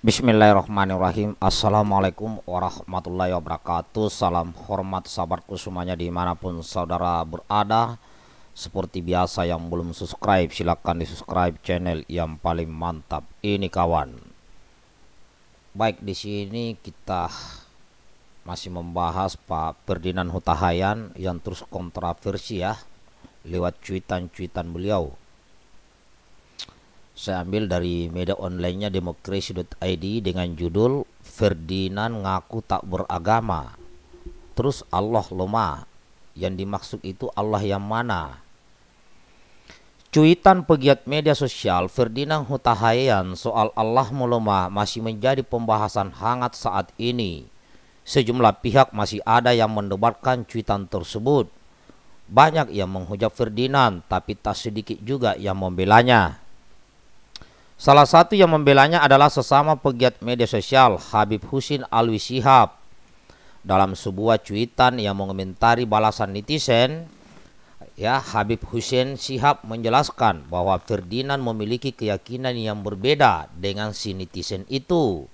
Bismillahirrahmanirrahim Assalamualaikum warahmatullahi wabarakatuh Salam hormat sahabatku semuanya dimanapun saudara berada Seperti biasa yang belum subscribe silahkan di subscribe channel yang paling mantap Ini kawan Baik di sini kita masih membahas Pak Ferdinand Hutahayan yang terus kontroversi ya Lewat cuitan-cuitan beliau saya ambil dari media onlinenya demokrasi.id dengan judul Ferdinand ngaku tak beragama. Terus Allah lemah. Yang dimaksud itu Allah yang mana? Cuitan pegiat media sosial Ferdinand Hutahayan soal Allah melemah masih menjadi pembahasan hangat saat ini. Sejumlah pihak masih ada yang mendebatkan cuitan tersebut. Banyak yang menghujat Ferdinand, tapi tak sedikit juga yang membelanya. Salah satu yang membelanya adalah sesama pegiat media sosial Habib Husin Alwi Sihab. Dalam sebuah cuitan yang mengomentari balasan netizen, ya Habib Husin Sihab menjelaskan bahwa Ferdinand memiliki keyakinan yang berbeda dengan si netizen itu.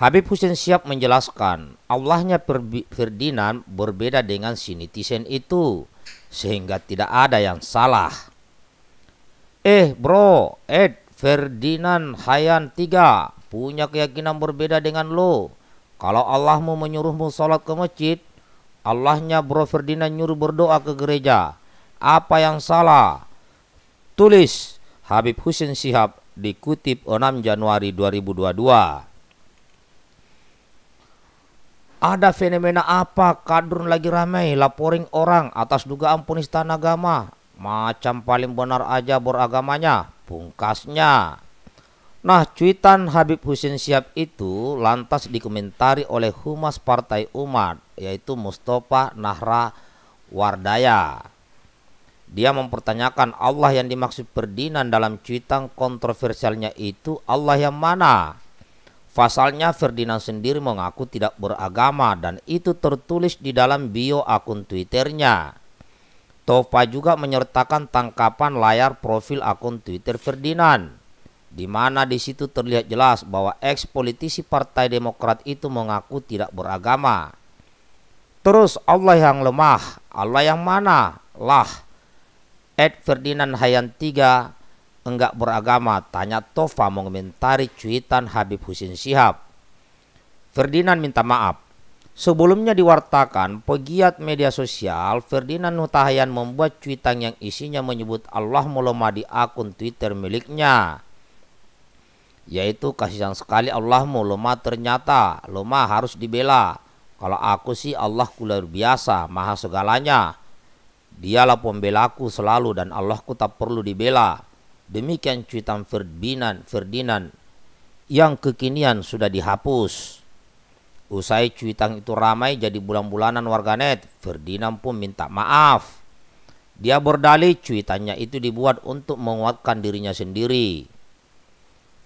Habib Husin Sihab menjelaskan, Allahnya Ferdinand berbeda dengan si netizen itu, sehingga tidak ada yang salah. Eh bro, Ed, Ferdinand Hayan tiga punya keyakinan berbeda dengan lo. Kalau Allahmu menyuruhmu sholat ke masjid, Allahnya Bro Ferdinand nyuruh berdoa ke gereja. Apa yang salah? Tulis Habib Husin Sihab dikutip 6 Januari 2022. Ada fenomena apa kadrun lagi ramai laporin orang atas dugaan penistaan agama? Macam paling benar aja beragamanya pungkasnya. Nah, cuitan Habib Husin siap itu lantas dikomentari oleh Humas Partai Umat, yaitu Mustafa Nahra Wardaya. Dia mempertanyakan Allah yang dimaksud perdinan dalam cuitan kontroversialnya itu Allah yang mana? Fasalnya Ferdinand sendiri mengaku tidak beragama dan itu tertulis di dalam bio akun Twitternya. Tova juga menyertakan tangkapan layar profil akun Twitter Ferdinand, di mana di situ terlihat jelas bahwa eks politisi Partai Demokrat itu mengaku tidak beragama. Terus Allah yang lemah, Allah yang mana? Lah. Ed Ferdinand Hayan 3 enggak beragama, tanya Tova mengomentari cuitan Habib Husin Sihab. Ferdinand minta maaf Sebelumnya diwartakan, pegiat media sosial Ferdinand Hutahayan membuat cuitan yang isinya menyebut Allah melemah di akun Twitter miliknya. Yaitu kasihan sekali Allahmu lemah ternyata, lemah harus dibela. Kalau aku sih Allah luar biasa, maha segalanya. Dialah pembelaku selalu dan Allahku tak perlu dibela. Demikian cuitan Ferdinand, Ferdinand yang kekinian sudah dihapus. Usai cuitan itu ramai jadi bulan-bulanan warganet, Ferdinand pun minta maaf. Dia berdalih cuitannya itu dibuat untuk menguatkan dirinya sendiri.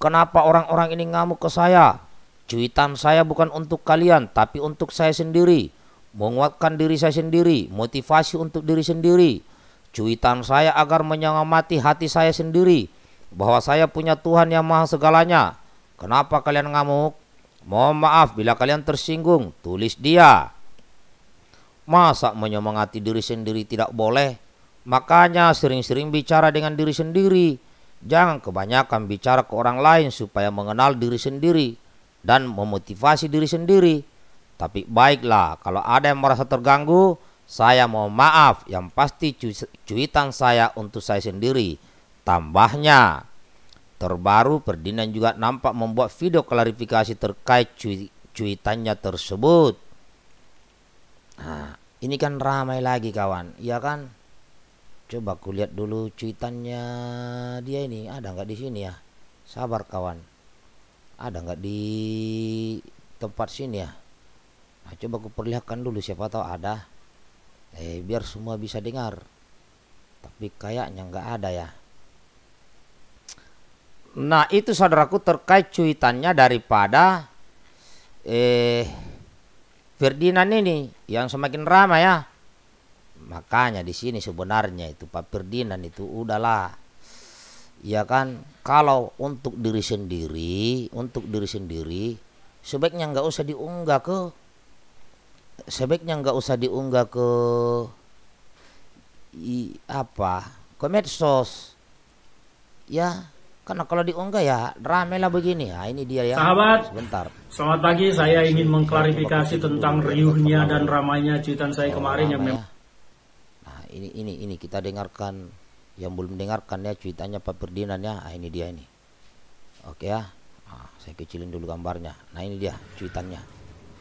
Kenapa orang-orang ini ngamuk ke saya? Cuitan saya bukan untuk kalian, tapi untuk saya sendiri. Menguatkan diri saya sendiri, motivasi untuk diri sendiri. Cuitan saya agar menyelamati hati saya sendiri, bahwa saya punya Tuhan yang maha segalanya. Kenapa kalian ngamuk? Mohon maaf bila kalian tersinggung, tulis dia. Masa menyemangati diri sendiri tidak boleh? Makanya sering-sering bicara dengan diri sendiri. Jangan kebanyakan bicara ke orang lain supaya mengenal diri sendiri dan memotivasi diri sendiri. Tapi baiklah, kalau ada yang merasa terganggu, saya mohon maaf yang pasti cuitan saya untuk saya sendiri. Tambahnya, Terbaru Ferdinand juga nampak membuat video klarifikasi terkait cuitannya tersebut. Nah, ini kan ramai lagi kawan, iya kan? Coba kulihat dulu cuitannya dia ini ada nggak di sini ya? Sabar kawan, ada nggak di tempat sini ya? Nah, coba perlihatkan dulu siapa tahu ada. Eh biar semua bisa dengar. Tapi kayaknya nggak ada ya. Nah itu saudaraku terkait cuitannya daripada eh, Ferdinand ini yang semakin ramai ya. Makanya di sini sebenarnya itu Pak Ferdinand itu udahlah. Ya kan kalau untuk diri sendiri, untuk diri sendiri sebaiknya nggak usah diunggah ke sebaiknya nggak usah diunggah ke i, apa ke medsos ya karena kalau diunggah ya lah begini ya. Ini dia ya. Sahabat, sebentar. Selamat pagi. Saya ingin mengklarifikasi tentang riuhnya dan ramainya cuitan saya oh, kemarin yang memang. Ya. Nah, ini ini ini kita dengarkan yang belum dengarkan ya cuitannya Pak Ferdinand ya. Ah, ini dia ini. Oke ya. Nah, saya kecilin dulu gambarnya. Nah, ini dia cuitannya.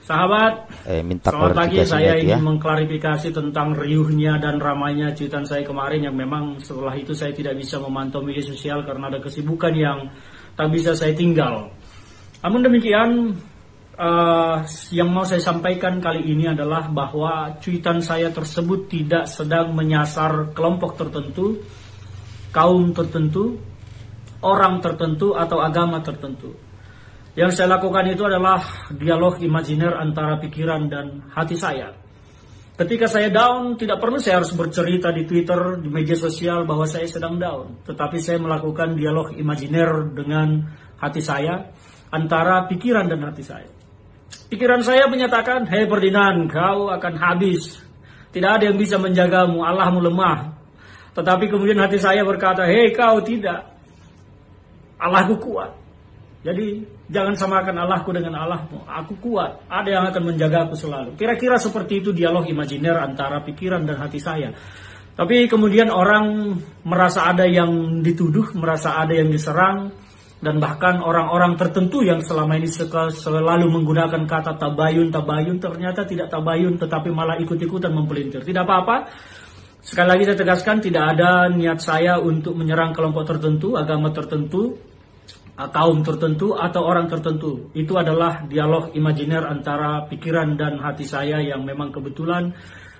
Sahabat, eh, minta selamat pagi. Saya ingin ya. mengklarifikasi tentang riuhnya dan ramainya cuitan saya kemarin yang memang setelah itu saya tidak bisa memantau media sosial karena ada kesibukan yang tak bisa saya tinggal. Namun demikian, uh, yang mau saya sampaikan kali ini adalah bahwa cuitan saya tersebut tidak sedang menyasar kelompok tertentu, kaum tertentu, orang tertentu, atau agama tertentu yang saya lakukan itu adalah dialog imajiner antara pikiran dan hati saya. Ketika saya down, tidak perlu saya harus bercerita di Twitter, di media sosial bahwa saya sedang down. Tetapi saya melakukan dialog imajiner dengan hati saya, antara pikiran dan hati saya. Pikiran saya menyatakan, Hei Ferdinand, kau akan habis. Tidak ada yang bisa menjagamu, Allahmu lemah. Tetapi kemudian hati saya berkata, Hei kau tidak, Allahku kuat. Jadi Jangan samakan Allahku dengan Allahmu. Aku kuat. Ada yang akan menjaga aku selalu. Kira-kira seperti itu dialog imajiner antara pikiran dan hati saya. Tapi kemudian orang merasa ada yang dituduh, merasa ada yang diserang, dan bahkan orang-orang tertentu yang selama ini selalu menggunakan kata tabayun, tabayun ternyata tidak tabayun tetapi malah ikut-ikutan mempelintir. Tidak apa-apa. Sekali lagi saya tegaskan tidak ada niat saya untuk menyerang kelompok tertentu, agama tertentu, kaum tertentu atau orang tertentu. Itu adalah dialog imajiner antara pikiran dan hati saya yang memang kebetulan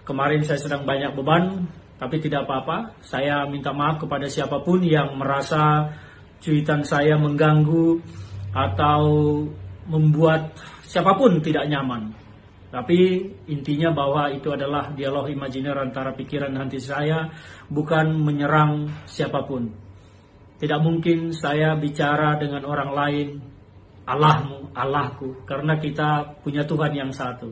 kemarin saya sedang banyak beban, tapi tidak apa-apa. Saya minta maaf kepada siapapun yang merasa cuitan saya mengganggu atau membuat siapapun tidak nyaman. Tapi intinya bahwa itu adalah dialog imajiner antara pikiran dan hati saya, bukan menyerang siapapun. Tidak mungkin saya bicara dengan orang lain, Allahmu, Allahku, karena kita punya Tuhan yang satu.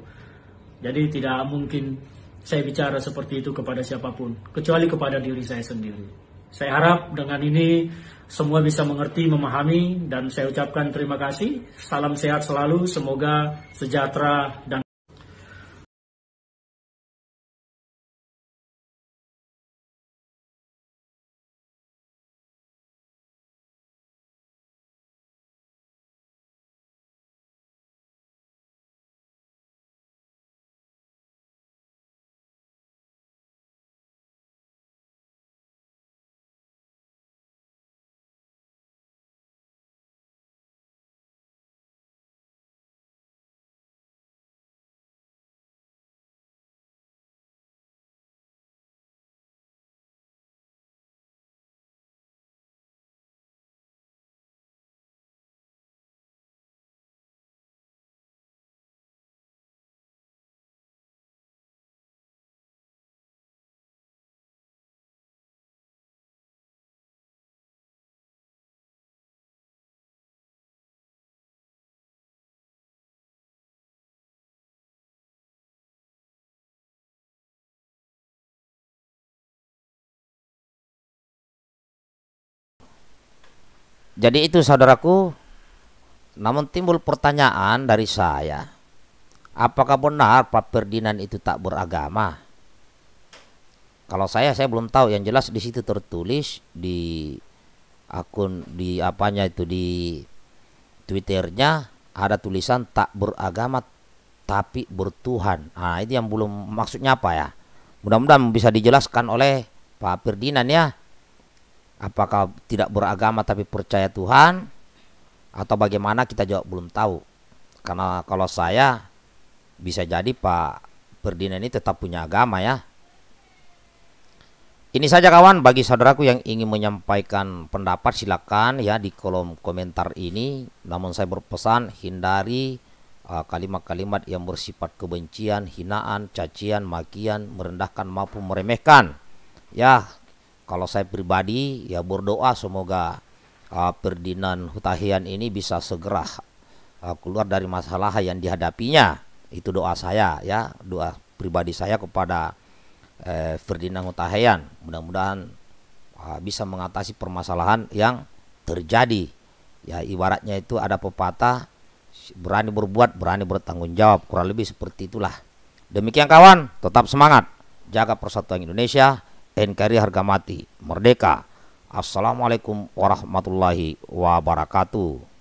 Jadi tidak mungkin saya bicara seperti itu kepada siapapun, kecuali kepada diri saya sendiri. Saya harap dengan ini semua bisa mengerti, memahami, dan saya ucapkan terima kasih. Salam sehat selalu, semoga sejahtera dan Jadi itu saudaraku, namun timbul pertanyaan dari saya, apakah benar Pak Ferdinand itu tak beragama? Kalau saya saya belum tahu, yang jelas di situ tertulis di akun di apanya itu di Twitternya ada tulisan tak beragama tapi bertuhan. Nah, itu yang belum maksudnya apa ya? Mudah-mudahan bisa dijelaskan oleh Pak Ferdinand ya apakah tidak beragama tapi percaya Tuhan atau bagaimana kita jawab belum tahu karena kalau saya bisa jadi Pak Ferdinand ini tetap punya agama ya ini saja kawan bagi saudaraku yang ingin menyampaikan pendapat silakan ya di kolom komentar ini namun saya berpesan hindari uh, kalimat-kalimat uh, yang bersifat kebencian, hinaan, cacian, makian, merendahkan maupun meremehkan. Ya, kalau saya pribadi ya berdoa semoga uh, Perdinan Hutahian ini bisa segera uh, keluar dari masalah yang dihadapinya. Itu doa saya ya, doa pribadi saya kepada eh, Ferdinand Hutahian. Mudah-mudahan uh, bisa mengatasi permasalahan yang terjadi. Ya ibaratnya itu ada pepatah berani berbuat, berani bertanggung jawab. Kurang lebih seperti itulah. Demikian kawan, tetap semangat. Jaga persatuan Indonesia NKRI harga mati, merdeka. Assalamualaikum warahmatullahi wabarakatuh.